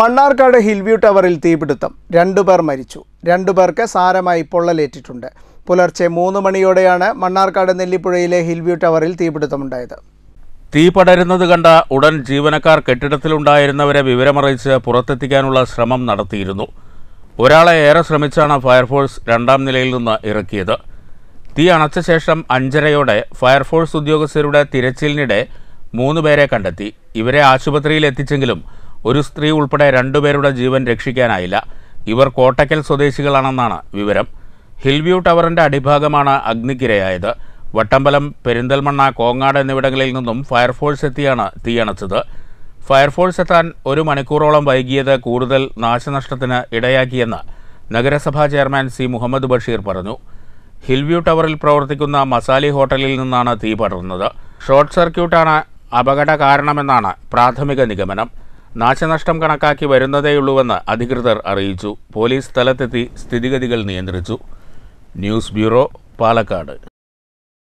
Mannarkkad Hillview ടവറിൽ തീപിടുത്തം രണ്ടുപേർ മരിച്ചു രണ്ടുപേർക്ക് സാരമായി പൊള്ളലേറ്റിട്ടുണ്ട് പുലർച്ചെ മൂന്ന് മണിയോടെയാണ് മണ്ണാർക്കാട് നെല്ലിപ്പുഴയിലെ ഹിൽവ്യൂ ടവറിൽ തീപിടുത്തമുണ്ടായത് തീ പടരുന്നത് കണ്ട ഉടൻ ജീവനക്കാർ കെട്ടിടത്തിലുണ്ടായിരുന്നവരെ വിവരമറിയിച്ച് പുറത്തെത്തിക്കാനുള്ള ശ്രമം നടത്തിയിരുന്നു ഒരാളെ ഏറെ ശ്രമിച്ചാണ് ഫയർഫോഴ്സ് രണ്ടാം നിലയിൽ നിന്ന് ഇറക്കിയത് തീ അണച്ച ശേഷം അഞ്ചരയോടെ ഫയർഫോഴ്സ് ഉദ്യോഗസ്ഥരുടെ തിരച്ചിലിനിടെ മൂന്ന് പേരെ കണ്ടെത്തി ഇവരെ ആശുപത്രിയിൽ എത്തിച്ചെങ്കിലും ഒരു സ്ത്രീ ഉൾപ്പെടെ രണ്ടുപേരുടെ ജീവൻ രക്ഷിക്കാനായില്ല ഇവർ കോട്ടക്കൽ സ്വദേശികളാണെന്നാണ് വിവരം ഹിൽവ്യൂ ടവറിൻ്റെ അടിഭാഗമാണ് അഗ്നിക്കിരയായത് വട്ടമ്പലം പെരിന്തൽമണ്ണ കോങ്ങാട് എന്നിവിടങ്ങളിൽ നിന്നും ഫയർഫോഴ്സ് എത്തിയാണ് തീയണച്ചത് ഫയർഫോഴ്സ് എത്താൻ ഒരു മണിക്കൂറോളം വൈകിയത് കൂടുതൽ നാശനഷ്ടത്തിന് ഇടയാക്കിയെന്ന് നഗരസഭാ ചെയർമാൻ സി മുഹമ്മദ് ബഷീർ പറഞ്ഞു ഹിൽവ്യൂ ടവറിൽ പ്രവർത്തിക്കുന്ന മസാലി ഹോട്ടലിൽ നിന്നാണ് തീ പടർന്നത് ഷോർട്ട് സർക്യൂട്ടാണ് അപകട കാരണമെന്നാണ് പ്രാഥമിക നിഗമനം നാശനഷ്ടം കണക്കാക്കി വരുന്നതേയുള്ളൂവെന്ന് അധികൃതർ അറിയിച്ചു പോലീസ് സ്ഥലത്തെത്തി സ്ഥിതിഗതികൾ നിയന്ത്രിച്ചു ന്യൂസ് ബ്യൂറോ പാലക്കാട്